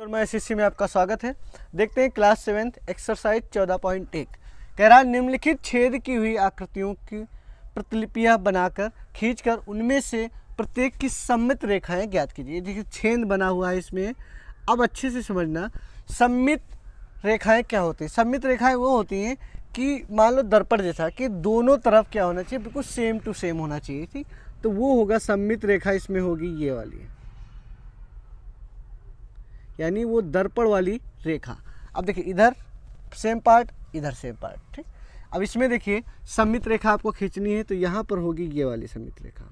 और मैं एस में आपका स्वागत है देखते हैं क्लास सेवेंथ एक्सरसाइज चौदह पॉइंट एक कह रहा निम्नलिखित छेद की हुई आकृतियों की प्रतिलिपियाँ बनाकर खींचकर उनमें से प्रत्येक की सम्मित रेखाएं ज्ञात कीजिए देखिए छेद बना हुआ है इसमें अब अच्छे से समझना सम्मित रेखाएं क्या होती हैं सम्मित रेखाएँ वो होती हैं कि मान लो दर्पण जैसा कि दोनों तरफ क्या होना चाहिए बिल्कुल सेम टू सेम होना चाहिए ठीक तो वो होगा सम्मित रेखा इसमें होगी ये वाली है यानी वो दर्पण वाली रेखा अब देखिए इधर सेम पार्ट इधर सेम पार्ट ठीक अब इसमें देखिए सम्मित रेखा आपको खींचनी है तो यहाँ पर होगी ये वाली सम्मित रेखा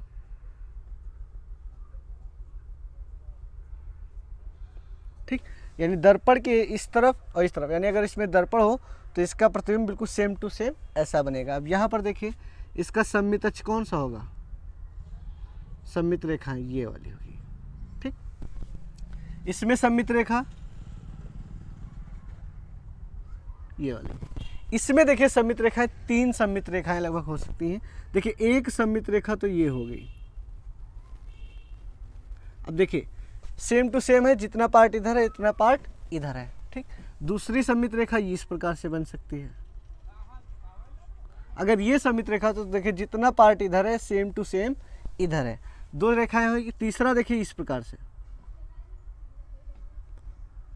ठीक यानी दर्पण के इस तरफ और इस तरफ यानी अगर इसमें दर्पण हो तो इसका प्रतिबिंब बिल्कुल सेम टू सेम ऐसा बनेगा अब यहाँ पर देखिए इसका सम्मित अक्ष कौन सा होगा सम्मित रेखा ये वाली होगी इसमें सम्मित रेखा ये वाली इसमें देखिए सम्मित रेखाएं तीन सम्मित रेखाएं लगभग हो सकती हैं देखिए एक सम्मित रेखा तो ये हो गई अब देखिए सेम टू सेम है जितना पार्ट इधर है इतना पार्ट इधर है ठीक दूसरी सम्मित रेखा ये इस प्रकार से बन सकती है अगर ये सम्मित रेखा तो देखिए जितना पार्ट इधर है सेम टू सेम इधर है दो रेखाएं होगी तीसरा देखिए इस प्रकार से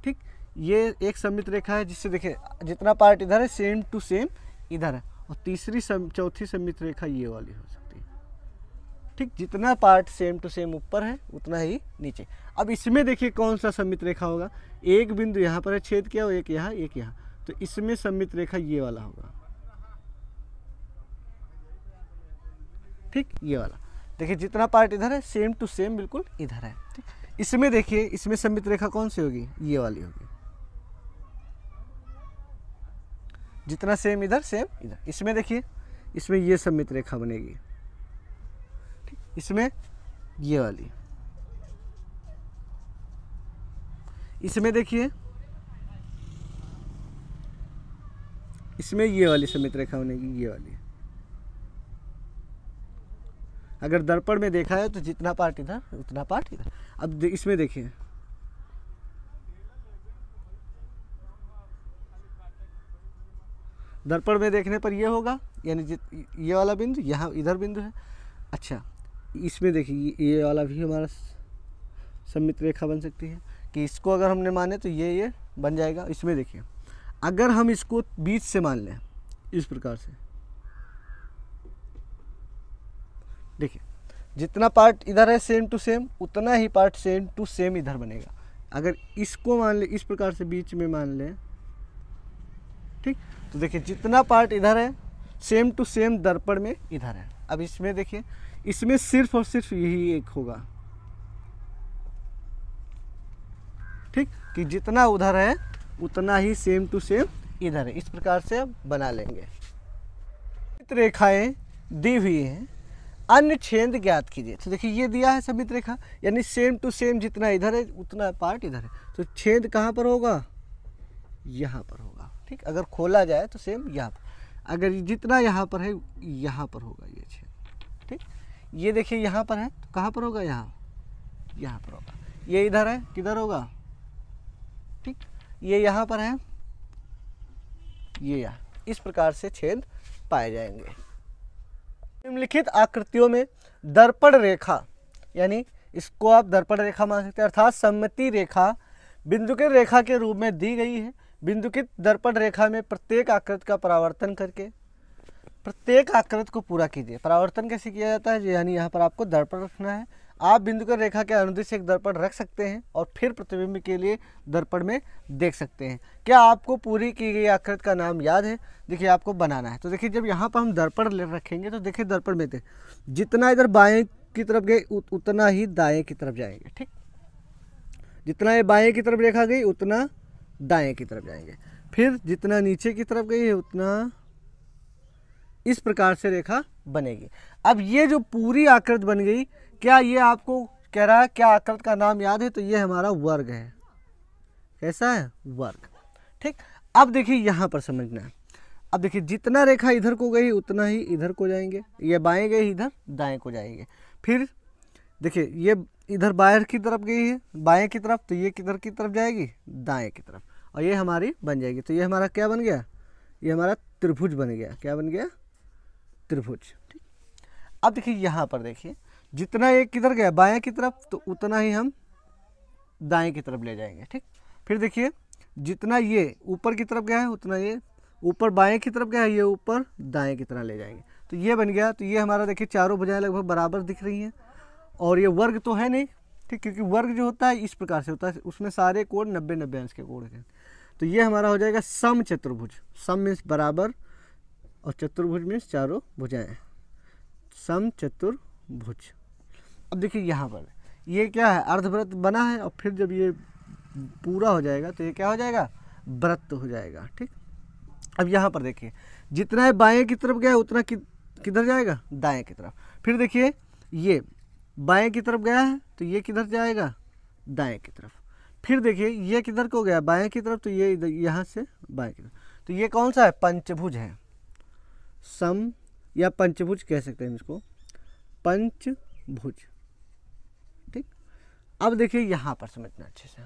ठीक ये एक सम्मित रेखा है जिससे देखें जितना पार्ट इधर है सेम टू सेम इधर है और तीसरी सम चौथी सम्मित रेखा ये वाली हो सकती है ठीक जितना पार्ट सेम टू सेम ऊपर है उतना ही नीचे अब इसमें देखिए कौन सा सम्मित रेखा होगा एक बिंदु यहाँ पर है छेद किया और एक यहाँ एक यहाँ तो इसमें सम्मित रेखा ये वाला होगा ठीक ये वाला देखिए जितना पार्ट इधर है सेम टू सेम बिल्कुल इधर है ठीक इसमें देखिए इसमें सम्मित रेखा कौन सी होगी ये वाली होगी जितना सेम इधर सेम इधर इसमें देखिए इसमें ये सम्मित रेखा बनेगी इसमें ये वाली इसमें देखिए इसमें ये वाली सम्मित रेखा बनेगी ये वाली अगर दर्पण में देखा है तो जितना पार्ट इधर उतना पार्ट इधर अब इसमें देखिए दर्पण में देखने पर ये होगा यानी जित ये वाला बिंदु यहाँ इधर बिंदु है अच्छा इसमें देखिए ये वाला भी हमारा सम्मित रेखा बन सकती है कि इसको अगर हमने माने तो ये ये बन जाएगा इसमें देखिए अगर हम इसको बीच से मान लें इस प्रकार से देखिए जितना पार्ट इधर है सेम टू सेम उतना ही पार्ट सेम टू सेम इधर बनेगा अगर इसको मान ले इस प्रकार से बीच में मान लें ठीक तो देखिए जितना पार्ट इधर है सेम टू सेम दर्पण में इधर है अब इसमें देखिए इसमें सिर्फ और सिर्फ यही एक होगा ठीक कि जितना उधर है उतना ही सेम टू सेम इधर है इस प्रकार से बना लेंगे रेखाएं दी हुई हैं अन्य छेद ज्ञात कीजिए तो देखिए ये दिया है समित रेखा यानी सेम टू सेम जितना इधर है उतना पार्ट इधर है तो छेद कहाँ पर होगा यहाँ पर होगा ठीक अगर खोला जाए तो सेम यहाँ पर अगर जितना यहाँ पर है यहाँ पर होगा ये छेद ठीक ये देखिए यहाँ पर है तो कहाँ पर होगा यहाँ यहाँ पर होगा ये इधर है किधर होगा ठीक ये यहाँ पर है ये यहाँ इस प्रकार से छेद पाए जाएंगे निम्नलिखित आकृतियों में दर्पण रेखा यानी इसको आप दर्पण रेखा मान सकते हैं अर्थात सम्मति रेखा बिंदुकित रेखा के रूप में दी गई है बिंदुकित दर्पण रेखा में प्रत्येक आकृत का परावर्तन करके प्रत्येक आकृत को पूरा कीजिए परावर्तन कैसे किया जाता है यानी यहाँ पर आपको दर्पण रखना है आप बिंदु कर रेखा के अनुदेश एक दर्पण रख सकते हैं और फिर प्रतिबिंब के लिए दर्पण में देख सकते हैं क्या आपको पूरी की गई आकृत का नाम याद है देखिए आपको बनाना है तो देखिए जब यहाँ पर हम दर्पण रखेंगे तो देखिए दर्पण में देख जितना इधर बाएँ की तरफ गए उतना ही दाएँ की तरफ जाएंगे ठीक जितना ये बाएँ की तरफ रेखा गई उतना दाएँ की तरफ जाएंगे फिर जितना नीचे की तरफ गई है उतना इस प्रकार से रेखा बनेगी अब ये जो पूरी आकृत बन गई क्या ये आपको कह रहा है क्या आकृत का नाम याद है तो ये हमारा वर्ग है कैसा है वर्ग ठीक अब देखिए यहाँ पर समझना है अब देखिए जितना रेखा इधर को गई उतना ही इधर को जाएंगे ये बाएं गई इधर दाएं को जाएंगे फिर देखिए ये इधर बाहर की तरफ गई है बाएं की तरफ तो ये किधर की तरफ जाएगी दाएं की तरफ और ये हमारी बन जाएगी तो ये हमारा क्या बन गया ये हमारा त्रिभुज बन गया क्या बन गया त्रिभुज ठीक अब देखिए यहाँ पर देखिए जितना ये किधर गया बाएँ की तरफ तो उतना ही हम दाएं की तरफ ले जाएंगे ठीक फिर देखिए जितना ये ऊपर की तरफ गया है उतना ये ऊपर बाएं की तरफ गया है ये ऊपर दाएं की तरह ले जाएंगे तो ये बन गया तो ये हमारा देखिए चारों भुजाएं लगभग बराबर दिख रही हैं और ये वर्ग तो है नहीं ठीक क्योंकि वर्ग जो होता है इस प्रकार से होता है उसमें सारे कोण नब्बे नब्बे अंश के कोण हैं तो ये हमारा हो जाएगा सम चतुर्भुज सम मीन्स बराबर और चतुर्भुज मीन्स चारों भुजाएं सम चतुर्भुज अब देखिए यहाँ पर ये क्या है अर्धव्रत बना है और फिर जब ये पूरा हो जाएगा तो ये क्या हो जाएगा व्रत हो जाएगा ठीक अब यहाँ पर देखिए जितना है बाएँ की तरफ गया उतना कि, किधर जाएगा दाएँ की तरफ फिर देखिए ये बाएँ की तरफ गया है तो ये किधर जाएगा दाएँ की तरफ फिर देखिए ये किधर को गया बाएँ की तरफ तो ये यहाँ से बाएँ की तरफ तो ये कौन सा है पंचभुज है सम या पंचभुज कह सकते हैं इसको पंचभुज अब देखिए यहाँ पर समझना अच्छे से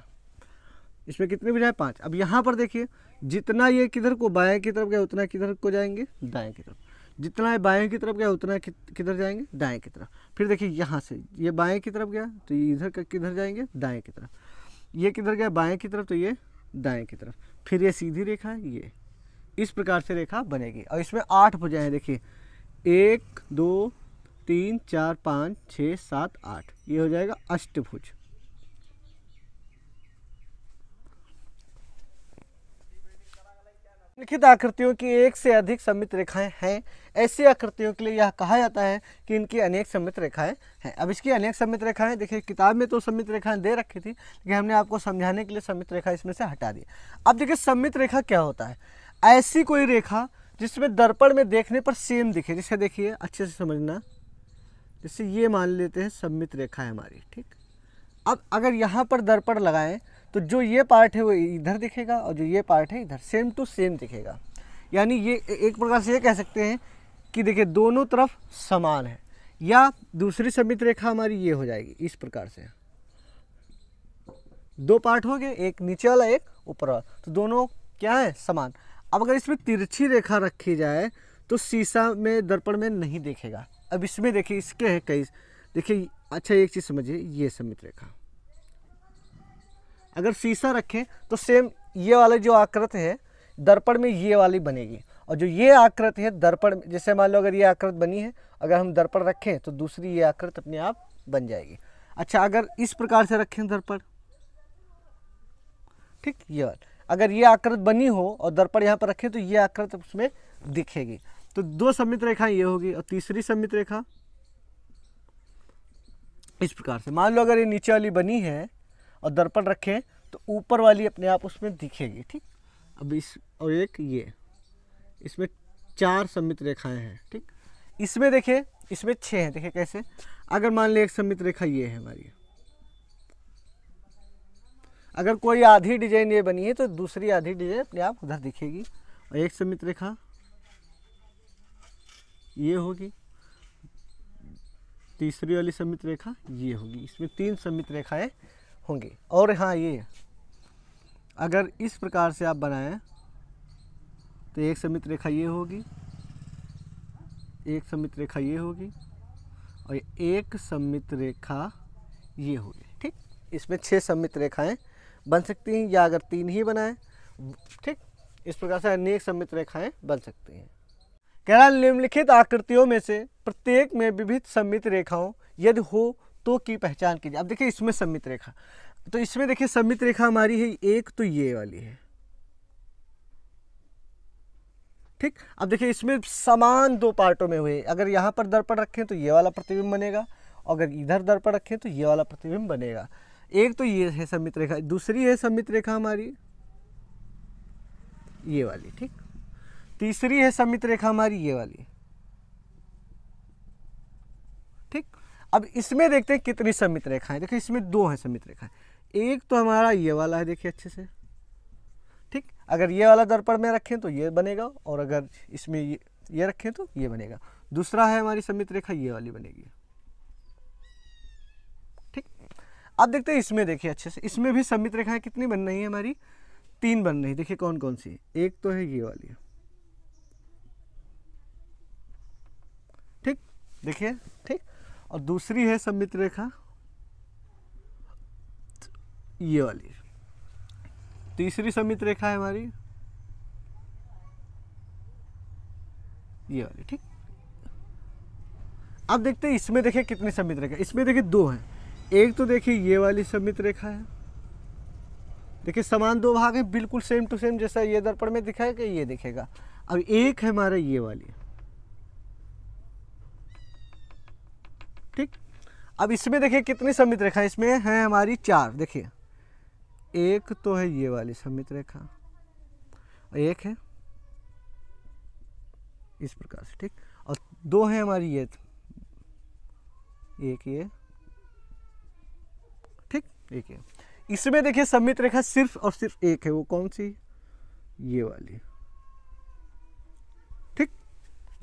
इसमें कितने भी जाए पाँच अब यहाँ पर देखिए जितना ये किधर को बाएं की तरफ गया उतना किधर को जाएंगे दाएं की तरफ जितना ये बाएं की तरफ गया उतना किधर जाएंगे दाएं की तरफ फिर देखिए यहाँ से ये बाएं की तरफ गया तो ये इधर किधर जाएंगे दाएं की तरफ ये किधर गया बाएं की तरफ तो ये दाएं की तरफ फिर ये सीधी रेखा ये इस प्रकार से रेखा बनेगी और इसमें आठ भुजाएं हैं देखिए एक दो तीन चार पाँच छः सात आठ ये हो जाएगा अष्टभुज लिखित आकृतियों की एक से अधिक सम्मित रेखाएं हैं ऐसी आकृतियों के लिए यह कहा जाता है कि इनकी अनेक सम्मित रेखाएं हैं अब इसकी अनेक सम्मित रेखाएं देखिए किताब में तो सम्मित रेखाएं दे रखी थी लेकिन हमने आपको समझाने के लिए सम्मित रेखा इसमें से हटा दी अब देखिए सम्मित रेखा क्या होता है ऐसी कोई रेखा जिसमें दर्पण में देखने पर सेम दिखे जिसे देखिए अच्छे से समझना जैसे ये मान लेते हैं सम्मित रेखा है हमारी ठीक अब अगर यहाँ पर दर्पण लगाएं तो जो ये पार्ट है वो इधर दिखेगा और जो ये पार्ट है इधर सेम टू सेम दिखेगा यानी ये एक प्रकार से ये कह सकते हैं कि देखिए दोनों तरफ समान है या दूसरी समित रेखा हमारी ये हो जाएगी इस प्रकार से दो पार्ट हो गए एक नीचे वाला एक ऊपर वाला तो दोनों क्या है समान अब अगर इसमें तिरछी रेखा रखी जाए तो शीशा में दर्पण में नहीं देखेगा अब इसमें देखिए इसके हैं कई देखिए अच्छा एक चीज़ समझिए ये समित रेखा अगर शीशा रखें तो सेम ये वाला जो आकृति है दर्पण में ये वाली बनेगी और जो ये आकृति है दर्पण जैसे मान लो अगर ये आकृत बनी है अगर हम दर्पण रखें तो दूसरी ये आकृत अपने आप बन जाएगी अच्छा अगर इस प्रकार से रखें दर्पण ठीक ये अगर ये आकृत बनी हो और दर्पण यहाँ पर रखें तो ये आकृत उसमें दिखेगी तो दो सम्मित रेखा ये होगी और तीसरी सम्मित रेखा इस प्रकार से मान लो अगर ये नीचे वाली बनी है और दर्पण रखें तो ऊपर वाली अपने आप उसमें दिखेगी ठीक अब इस और एक ये इसमें चार सम्मित रेखाएं हैं ठीक इसमें देखें इसमें छः हैं देखें कैसे अगर मान लें एक सम्मित रेखा ये है हमारी अगर कोई आधी डिजाइन ये बनी है तो दूसरी आधी डिजाइन अपने आप उधर दिखेगी और एक सम्मित रेखा ये होगी तीसरी वाली सम्मित रेखा ये होगी इसमें तीन सम्मित रेखाएं होंगे और हाँ ये अगर इस प्रकार से आप बनाएं तो एक समित रेखा ये होगी एक समित रेखा ये होगी और एक सम्मित रेखा ये होगी ठीक इसमें छः सम्मित रेखाएं बन सकती हैं या अगर तीन ही बनाएं ठीक इस प्रकार से अनेक सम्मित रेखाएं बन सकती हैं कह रहा निम्नलिखित आकृतियों में से प्रत्येक में विभिन्न सम्मित रेखाओं यदि हो तत्वों की पहचान कीजिए अब देखिए इसमें सम्मित रेखा तो इसमें देखिए सम्मित रेखा हमारी है एक तो ये वाली है ठीक अब देखिए इसमें समान दो पार्टों में हुए अगर यहां पर दर्पण रखें तो ये वाला प्रतिबिंब बनेगा अगर इधर दर्पण रखें तो ये वाला प्रतिबिंब बनेगा एक तो ये है सम्मित रेखा दूसरी है सम्मित रेखा हमारी ये वाली ठीक तीसरी है सम्मित रेखा हमारी ये वाली अब इसमें देखते हैं कितनी समित रेखाएं देखिए इसमें दो हैं समित रेखाएं एक तो हमारा ये वाला है देखिए अच्छे से ठीक अगर ये वाला दर्पण में रखें तो ये बनेगा और अगर इसमें ये ये रखें तो ये बनेगा दूसरा है हमारी समित रेखा ये वाली बनेगी ठीक अब देखते हैं इसमें देखिए अच्छे से इसमें भी समित रेखाएं कितनी बन रही है हमारी तीन बन रही देखिए कौन कौन सी एक तो है ये वाली ठीक देखिए ठीक और दूसरी है सम्मित रेखा ये वाली तीसरी सम्मित रेखा है हमारी ये वाली ठीक अब देखते हैं इसमें देखिए कितनी सम्मित रेखा इसमें देखिए दो हैं एक तो देखिए ये वाली सम्मित रेखा है देखिए समान दो भाग है बिल्कुल सेम टू सेम जैसा ये दर्पण में दिखाएगा ये दिखेगा अब एक है हमारा ये वाली ठीक अब इसमें देखिए कितनी सम्मित रेखा इसमें है हमारी चार देखिए एक तो है ये वाली सम्मित रेखा और एक है इस प्रकार से ठीक और दो है हमारी ये एक ये ठीक एक ये इसमें देखिए सम्मित रेखा सिर्फ और सिर्फ एक है वो कौन सी ये वाली ठीक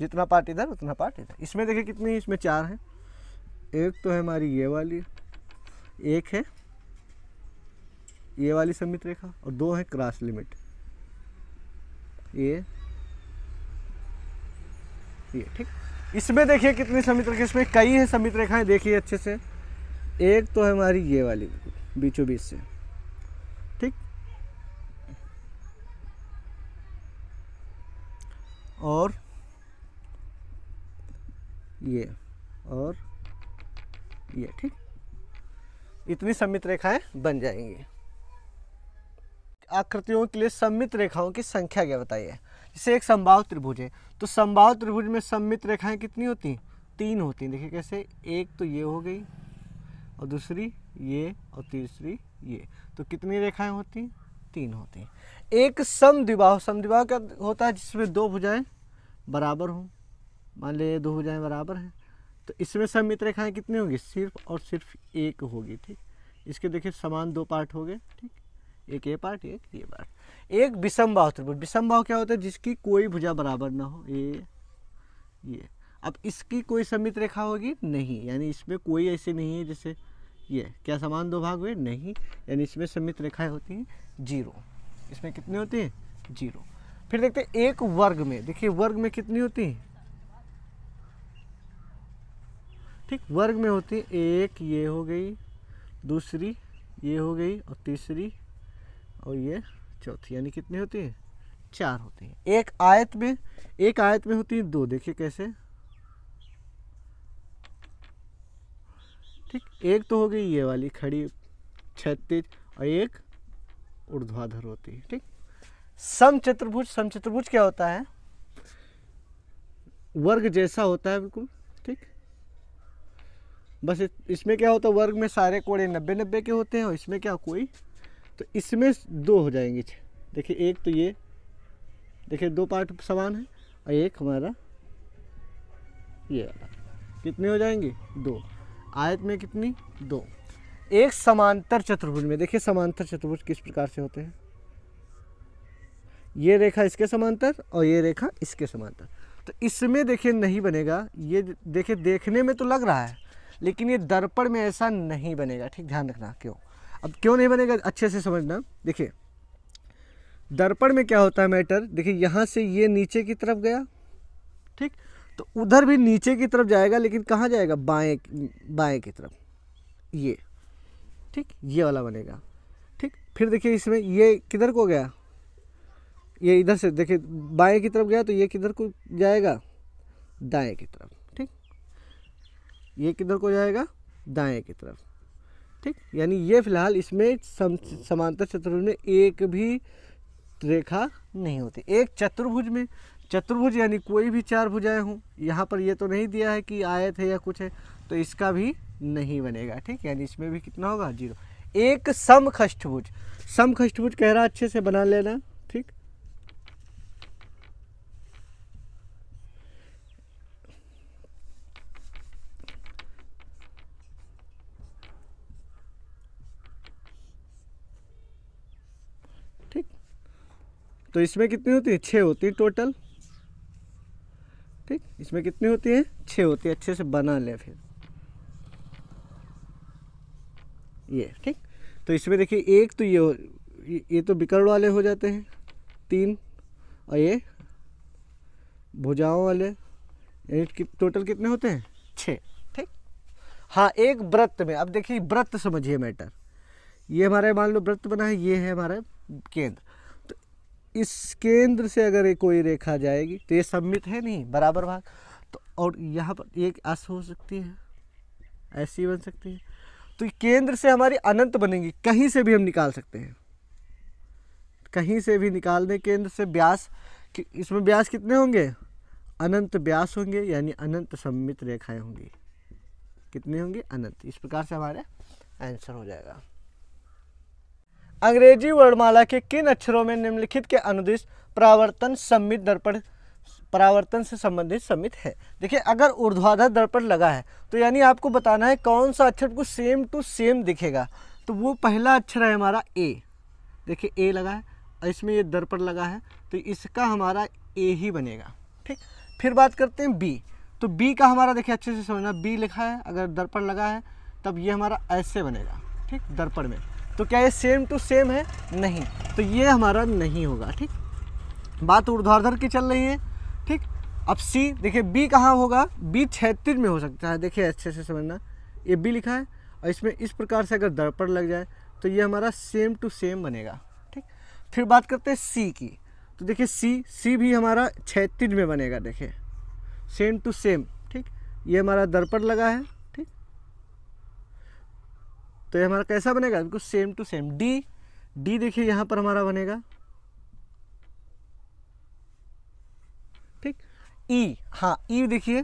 जितना पार्ट इधर उतना पार्ट इधर इसमें देखिए कितनी इसमें चार है एक तो है हमारी ये वाली एक है ये वाली समित रेखा और दो है क्रॉस लिमिट ये ये ठीक इसमें देखिए कितनी समित रेखा इसमें कई है समित रेखाएं देखिए अच्छे से एक तो है हमारी ये वाली बीचों बीच से ठीक और ये और ये ठीक इतनी सम्मित रेखाएं बन जाएंगी आकृतियों के लिए सम्मित रेखाओं की संख्या क्या बताइए जैसे एक संभाव त्रिभुज है तो संभाव त्रिभुज में सम्मित रेखाएं कितनी होती हैं तीन होती हैं देखिए कैसे एक तो ये हो गई और दूसरी ये और तीसरी ये तो कितनी रेखाएं होती हैं तीन होती हैं एक समद्विबाहु समद्विबाहु क्या होता है जिसमें दो भुजाएं बराबर हों मान लीजिए दो भुजाएं बराबर हैं तो इसमें सम्मित रेखाएँ कितनी होंगी सिर्फ और सिर्फ एक होगी ठीक इसके देखिए समान दो पार्ट हो गए ठीक एक ये पार्ट एक ये पार्ट एक विषम भाव त्रिभुज विषम भाव क्या होता है जिसकी कोई भुजा बराबर ना हो ये ये अब इसकी कोई सम्मित रेखा होगी नहीं यानी इसमें कोई ऐसे नहीं है जैसे ये क्या समान दो भाग हुए नहीं यानी इसमें सम्मित रेखाएं होती हैं जीरो इसमें कितनी होती हैं जीरो फिर देखते हैं एक वर्ग में देखिए वर्ग में कितनी होती हैं ठीक वर्ग में होती है एक ये हो गई दूसरी ये हो गई और तीसरी और ये चौथी यानी कितनी होती है चार होती है एक आयत में एक आयत में होती है दो देखिए कैसे ठीक एक तो हो गई ये वाली खड़ी छत्तीस और एक ऊर्ध्वाधर होती है ठीक समचतुर्भुज समचतुर्भुज क्या होता है वर्ग जैसा होता है बिल्कुल ठीक बस इसमें क्या होता है वर्ग में सारे कोड़े नब्बे नब्बे के होते हैं और इसमें क्या कोई तो इसमें दो हो जाएंगे छः देखिए एक तो ये देखिए दो पार्ट समान है और एक हमारा ये वाला कितने हो जाएंगे दो आयत में कितनी दो एक समांतर चतुर्भुज में देखिए समांतर चतुर्भुज किस प्रकार से होते हैं ये रेखा इसके समांतर और ये रेखा इसके समांतर तो इसमें देखिए नहीं बनेगा ये देखिए देखने में तो लग रहा है लेकिन ये दर्पण में ऐसा नहीं बनेगा ठीक ध्यान रखना क्यों अब क्यों नहीं बनेगा अच्छे से समझना देखिए दर्पण में क्या होता है मैटर देखिए यहाँ से ये नीचे की तरफ गया ठीक तो उधर भी नीचे की तरफ जाएगा लेकिन कहाँ जाएगा बाएँ बाएँ की तरफ ये ठीक ये वाला बनेगा ठीक फिर देखिए इसमें ये किधर को गया ये इधर से देखिए बाएँ की तरफ गया तो ये किधर को जाएगा दाएँ की तरफ ये किधर को जाएगा दाएं की तरफ ठीक यानी ये फिलहाल इसमें सम समांतर चतुर्भुज में एक भी रेखा नहीं होती एक चतुर्भुज में चतुर्भुज यानी कोई भी चार भुजाएं हों यहाँ पर ये तो नहीं दिया है कि आयत है या कुछ है तो इसका भी नहीं बनेगा ठीक यानी इसमें भी कितना होगा जीरो एक समखष्टभुज समखष्टभुज कह रहा अच्छे से बना लेना तो इसमें कितनी होती है छः होती है टोटल ठीक इसमें कितनी होती है छः होती है अच्छे से बना लें फिर ये ठीक तो इसमें देखिए एक तो ये ये तो बिकर्ण वाले हो जाते हैं तीन और ये भुजाओं वाले कि, टोटल कितने होते हैं छः ठीक हाँ एक व्रत में अब देखिए व्रत समझिए मैटर ये हमारे मान लो व्रत बना है ये है हमारा केंद्र इस केंद्र से अगर कोई रेखा जाएगी तो ये सम्मित है नहीं बराबर भाग तो और यहाँ पर एक अस हो सकती है ऐसी बन सकती है तो केंद्र से हमारी अनंत बनेगी कहीं से भी हम निकाल सकते हैं कहीं से भी निकाल दें केंद्र से ब्यास कि इसमें ब्यास कितने होंगे अनंत ब्यास होंगे यानी अनंत सम्मित रेखाएं होंगी कितने होंगे अनंत इस प्रकार से हमारे आंसर हो जाएगा अंग्रेजी वर्णमाला के किन अक्षरों में निम्नलिखित के अनुदेश प्रावर्तन सम्मित दर्पण परावर्तन से संबंधित समित है देखिए अगर ऊर्ध्वाधर दर्पण लगा है तो यानी आपको बताना है कौन सा अक्षर को सेम टू सेम दिखेगा तो वो पहला अक्षर है हमारा ए देखिए ए लगा है इसमें ये दर्पण लगा है तो इसका हमारा ए ही बनेगा ठीक फिर बात करते हैं बी तो बी का हमारा देखिए अच्छे से समझना बी लिखा है अगर दर्पण लगा है तब ये हमारा ऐसे बनेगा ठीक दर्पण में तो क्या ये सेम टू सेम है नहीं तो ये हमारा नहीं होगा ठीक बात ऊर्ध्वाधर की चल रही है ठीक अब सी देखिए बी कहाँ होगा बी क्षेत्र में हो सकता है देखिए अच्छे से समझना ये बी लिखा है और इसमें इस प्रकार से अगर दर्पण लग जाए तो ये हमारा सेम टू सेम बनेगा ठीक फिर बात करते हैं सी की तो देखिए सी सी भी हमारा क्षेत्र में बनेगा देखिए सेम टू सेम ठीक ये हमारा दर्पण लगा है तो ये हमारा कैसा बनेगा बिल्कुल same to same D D देखिए यहाँ पर हमारा बनेगा ठीक ई e, हाँ ई e देखिए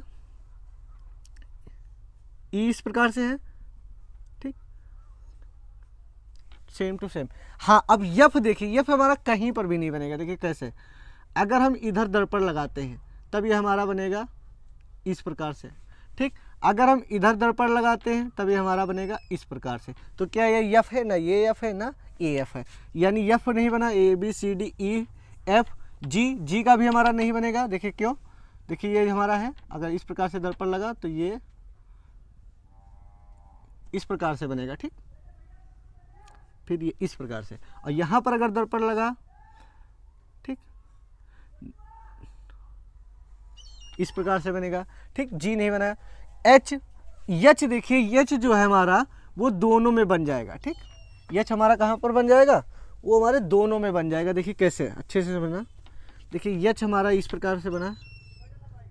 ई e इस प्रकार से है ठीक सेम टू सेम हाँ अब यफ देखिए यफ हमारा कहीं पर भी नहीं बनेगा देखिए कैसे अगर हम इधर दर्पण लगाते हैं तब ये हमारा बनेगा इस प्रकार से ठीक अगर हम इधर दर्पण लगाते हैं तब ये हमारा बनेगा इस प्रकार से तो क्या ये यफ है ना ये यफ है ना ए एफ है यानी यफ नहीं बना A B C D E F G G का भी हमारा नहीं बनेगा देखिए क्यों देखिए ये हमारा है अगर इस प्रकार से दर्पण लगा तो ये इस प्रकार से बनेगा ठीक फिर ये इस प्रकार से और यहाँ पर अगर दर्पण लगा ठीक इस प्रकार से बनेगा ठीक जी नहीं बनाया एच यच देखिए यच जो है हमारा वो दोनों में बन जाएगा ठीक यच हमारा कहाँ पर बन जाएगा वो हमारे दोनों में बन जाएगा देखिए कैसे अच्छे से समझना देखिए यच हमारा इस प्रकार से बना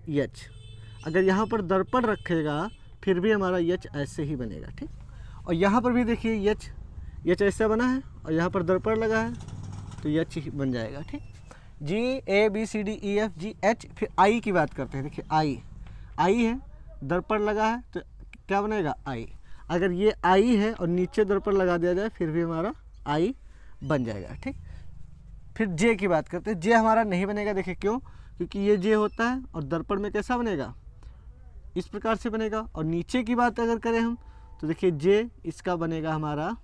यच अगर यहाँ पर दर्पण रखेगा फिर भी हमारा यच ऐसे ही बनेगा ठीक और यहाँ पर भी देखिए यच यच ऐसा बना है और यहाँ पर दर्पण लगा है तो यच ही बन जाएगा ठीक जी A B C D E F G H फिर आई की बात करते हैं देखिए आई आई है दर्पण लगा है तो क्या बनेगा आई अगर ये आई है और नीचे दर्पण लगा दिया जाए फिर भी हमारा आई बन जाएगा ठीक फिर जे की बात करते हैं जे हमारा नहीं बनेगा देखिए क्यों क्योंकि ये जे होता है और दर्पण में कैसा बनेगा इस प्रकार से बनेगा और नीचे की बात अगर करें हम तो देखिए जे इसका बनेगा हमारा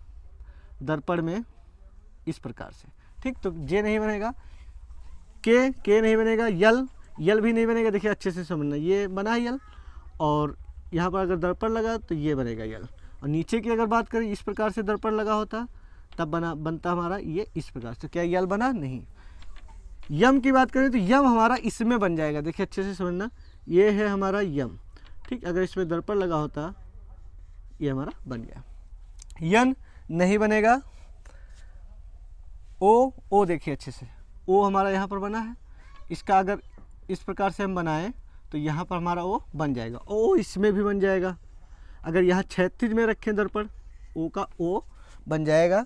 दर्पण में इस प्रकार से ठीक तो जे नहीं बनेगा के के नहीं बनेगा यल यल भी नहीं बनेगा देखिए अच्छे से समझना ये बना यल और यहाँ पर अगर दर्पण लगा तो ये बनेगा यल और नीचे की अगर बात करें इस प्रकार से दर्पण लगा होता तब बना बनता हमारा ये इस प्रकार से क्या यल बना नहीं यम की बात करें तो यम हमारा इसमें बन जाएगा देखिए अच्छे से समझना ये है हमारा यम ठीक अगर इसमें दर्पण लगा होता ये हमारा बन गया यन नहीं बनेगा ओ ओ देखिए अच्छे से ओ हमारा यहाँ पर बना है इसका अगर इस प्रकार से हम बनाएं तो यहाँ पर हमारा ओ बन जाएगा ओ इसमें भी बन जाएगा अगर यहाँ छत्तीस में रखें दर्पण ओ का ओ बन जाएगा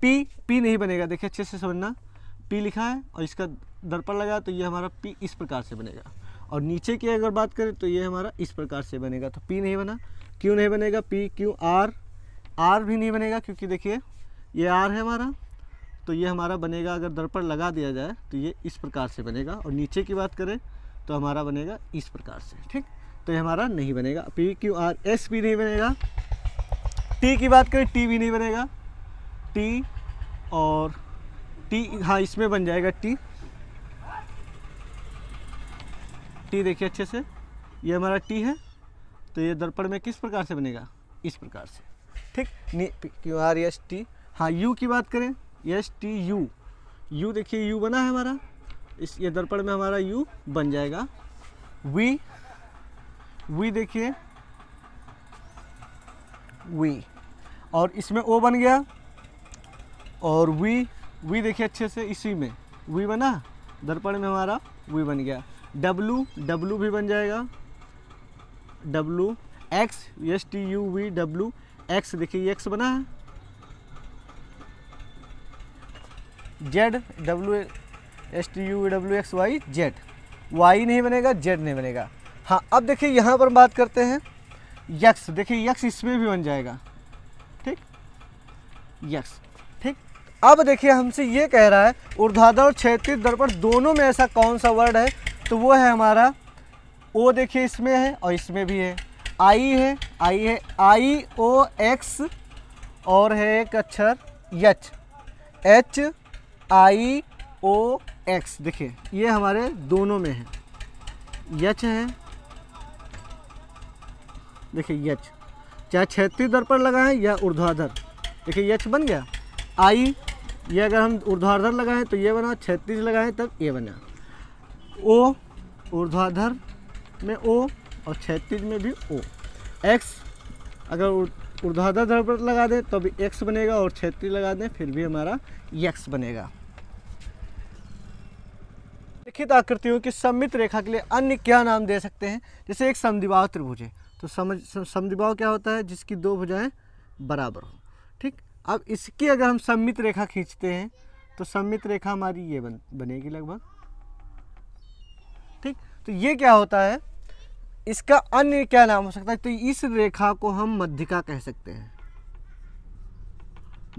पी पी नहीं बनेगा देखिए अच्छे से समझना पी लिखा है और इसका दर्पण लगा तो ये हमारा पी इस प्रकार से बनेगा और नीचे की अगर बात करें तो ये हमारा इस प्रकार से बनेगा तो पी नहीं बना क्यों नहीं बनेगा पी क्यों आर आर भी नहीं बनेगा क्योंकि देखिए ये आर है हमारा तो ये हमारा बनेगा अगर दर्पण लगा दिया जाए तो ये इस प्रकार से बनेगा और नीचे की बात करें तो हमारा बनेगा इस प्रकार से ठीक तो ये हमारा नहीं बनेगा पी क्यू आर एस भी नहीं बनेगा टी की बात करें टी भी नहीं बनेगा टी और टी हाँ इसमें बन जाएगा टी टी देखिए अच्छे से ये हमारा टी है तो ये दर्पण में किस प्रकार से बनेगा इस प्रकार से ठीक क्यू आर एस टी हाँ यू की बात करें एस टी यू यू देखिए यू बना है हमारा इस ये दर्पण में हमारा यू बन जाएगा वी वी देखिए वी और इसमें ओ बन गया और वी वी देखिए अच्छे से इसी में वी बना दर्पण में हमारा वी बन गया डब्लू डब्लू भी बन जाएगा W X S T U V W X देखिए एक्स बना है Z W S T U W X Y Z Y नहीं बनेगा जेड नहीं बनेगा हाँ अब देखिए यहाँ पर बात करते हैं यक्स देखिए यक्स इसमें भी बन जाएगा ठीक यक्स ठीक अब देखिए हमसे ये कह रहा है उर्धाधर और क्षेत्रीय दर्पण दोनों में ऐसा कौन सा वर्ड है तो वो है हमारा ओ देखिए इसमें है और इसमें भी है आई है आई है आई ओ एक्स और है एक अक्षर यच एच आई ओ एक्स देखिए ये हमारे दोनों में है यच है देखिए यच चाहे क्षेत्रीय दर पर लगाएं या ऊर्ध्वाधर देखिए यच बन गया आई ये अगर हम ऊर्ध्वाधर लगाएं तो ये बना क्षेत्रीय लगाएं तब ये बना ओ ऊर्ध्वाधर में ओ और क्षेत्रीय में भी ओ एक्स अगर ऊर्ध्वाधर दर पर लगा दें तो भी एक्स बनेगा और क्षेत्रीय लगा दें फिर भी हमारा यक्स बनेगा रेखित आकृतियों की सममित रेखा के लिए अन्य क्या नाम दे सकते हैं जैसे एक समदिबाह त्रिभुज है तो समझ समदिबाह क्या होता है जिसकी दो भुजाएं बराबर हो ठीक अब इसकी अगर हम सम्मित रेखा खींचते हैं तो सम्मित रेखा हमारी ये बन बनेगी लगभग ठीक तो ये क्या होता है इसका अन्य क्या नाम हो सकता है तो इस रेखा को हम मध्यिका कह सकते हैं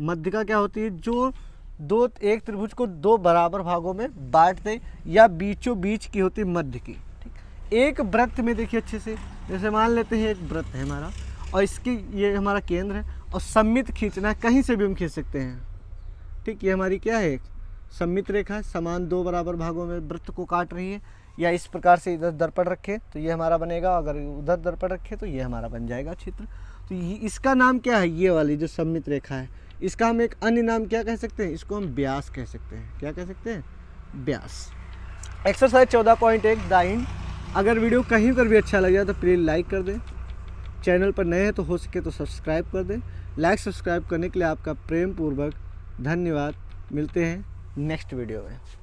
मध्यिका क्या होती है जो दो एक त्रिभुज को दो बराबर भागों में बांट दें या बीचों बीच की होती मध्य की ठीक एक व्रत में देखिए अच्छे से जैसे मान लेते हैं एक व्रत है हमारा और इसकी ये हमारा केंद्र है और सम्मित खींचना कहीं से भी हम खींच सकते हैं ठीक ये हमारी क्या है सम्मित रेखा है समान दो बराबर भागों में वृत्त को काट रही है या इस प्रकार से इधर दर्पण रखें तो ये हमारा बनेगा अगर उधर दर्पण रखें तो ये हमारा बन जाएगा चित्र तो इसका नाम क्या है ये वाली जो सम्मित रेखा है इसका हम एक अन्य नाम क्या कह सकते हैं इसको हम ब्यास कह सकते हैं क्या कह सकते हैं ब्यास एक्सरसाइज चौदह पॉइंट एक दाइन अगर वीडियो कहीं पर भी अच्छा लग जाए तो प्लीज़ लाइक कर दें चैनल पर नए हैं तो हो सके तो सब्सक्राइब कर दें लाइक सब्सक्राइब करने के लिए आपका प्रेम पूर्वक धन्यवाद मिलते हैं नेक्स्ट वीडियो में